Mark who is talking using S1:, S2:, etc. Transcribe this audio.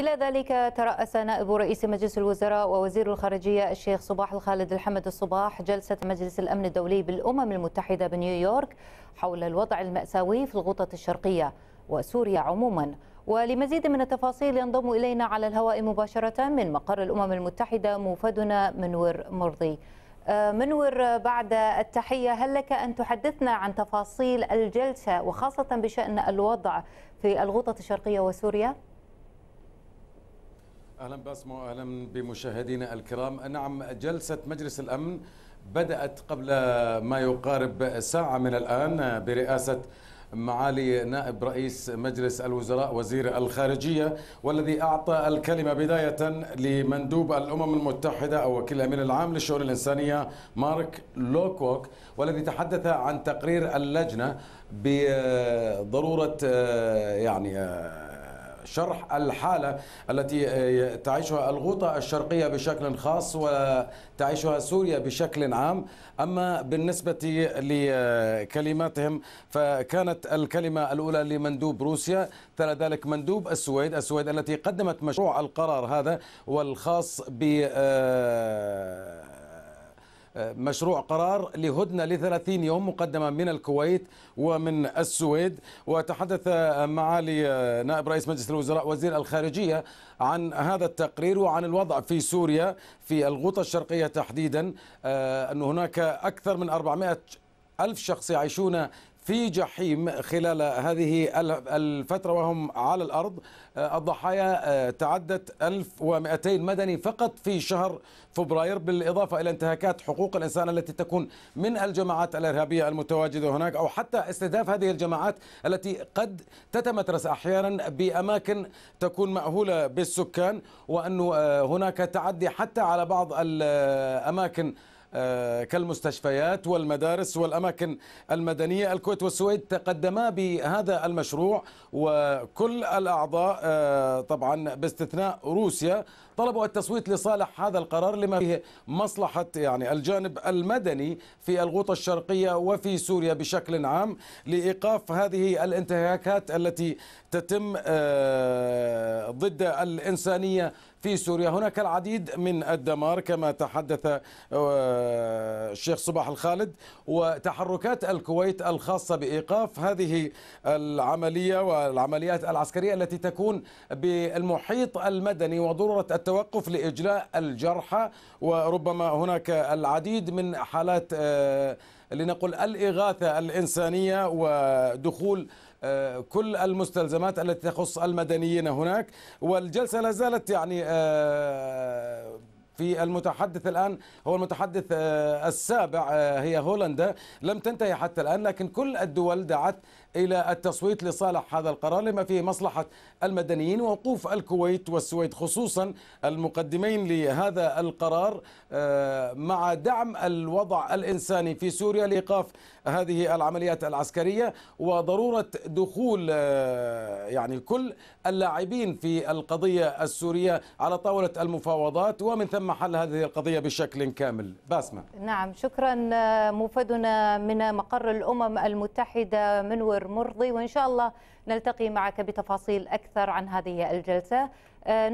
S1: إلى ذلك ترأس نائب رئيس مجلس الوزراء ووزير الخارجية الشيخ صباح الخالد الحمد الصباح جلسة مجلس الأمن الدولي بالأمم المتحدة بنيويورك حول الوضع المأساوي في الغوطة الشرقية وسوريا عموما ولمزيد من التفاصيل ينضم إلينا على الهواء مباشرة من مقر الأمم المتحدة موفدنا منور مرضي آه، منور بعد التحية هل لك أن تحدثنا عن تفاصيل الجلسة وخاصة بشأن الوضع في الغوطة الشرقية وسوريا؟
S2: اهلا باسم واهلا بمشاهدينا الكرام نعم جلسه مجلس الامن بدات قبل ما يقارب ساعه من الان برئاسه معالي نائب رئيس مجلس الوزراء وزير الخارجية والذي أعطى الكلمة بداية لمندوب الأمم المتحدة أو وكيل الأمين العام للشؤون الإنسانية مارك لوكوك والذي تحدث عن تقرير اللجنة بضرورة يعني شرح الحالة التي آه، تعيشها الغوطة الشرقية بشكل خاص وتعيشها سوريا بشكل عام أما بالنسبة لكلماتهم فكانت الكلمة الأولى لمندوب روسيا تلا ذلك مندوب السويد السويد التي قدمت مشروع القرار هذا والخاص ب آه، مشروع قرار لهدنة لثلاثين يوم مقدمة من الكويت ومن السويد وتحدث معالي نائب رئيس مجلس الوزراء وزير الخارجية عن هذا التقرير وعن الوضع في سوريا في الغوطة الشرقية تحديدا آه، أن هناك أكثر من 400 ألف شخص يعيشون في جحيم خلال هذه الفترة وهم على الأرض آه، الضحايا آه، تعدت 1200 مدني فقط في شهر فبراير بالإضافة إلى انتهاكات حقوق الإنسان التي تكون من الجماعات الإرهابية المتواجدة هناك أو حتى استهداف هذه الجماعات التي قد تتمترس أحيانا بأماكن تكون مأهولة بالسكان وأن آه، هناك تعدي حتى على بعض الأماكن آه، كالمستشفيات والمدارس والأماكن المدنية الكويت والسويد تقدما بهذا المشروع وكل الأعضاء آه، طبعا باستثناء روسيا طلبوا التصويت لصالح هذا القرار لما فيه مصلحة يعني الجانب المدني في الغوطة الشرقية وفي سوريا بشكل عام لإيقاف هذه الانتهاكات التي تتم آه، ضد الإنسانية في سوريا هناك العديد من الدمار كما تحدث آه، الشيخ صباح الخالد وتحركات الكويت الخاصة بإيقاف هذه العملية والعمليات العسكرية التي تكون بالمحيط المدني وضرورة التوقف لإجلاء الجرحى وربما هناك العديد من حالات آه، لنقل الإغاثة الإنسانية ودخول آه، كل المستلزمات التي تخص المدنيين هناك والجلسة لا زالت يعني آه، في المتحدث الآن هو المتحدث آه، السابع آه، هي هولندا لم تنتهي حتى الآن لكن كل الدول دعت إلى التصويت لصالح هذا القرار لما فيه مصلحة المدنيين ووقوف الكويت والسويد خصوصا المقدمين لهذا القرار آه، مع دعم الوضع الإنساني في سوريا لإيقاف هذه العمليات العسكرية وضرورة دخول يعني كل اللاعبين في القضية السورية على طاولة المفاوضات ومن ثم تم حل هذه القضية بشكل كامل باسمة
S1: نعم شكرا آه، موفدنا من مقر الأمم المتحدة منور مرضي وإن شاء الله نلتقي معك بتفاصيل أكثر عن هذه الجلسة آه،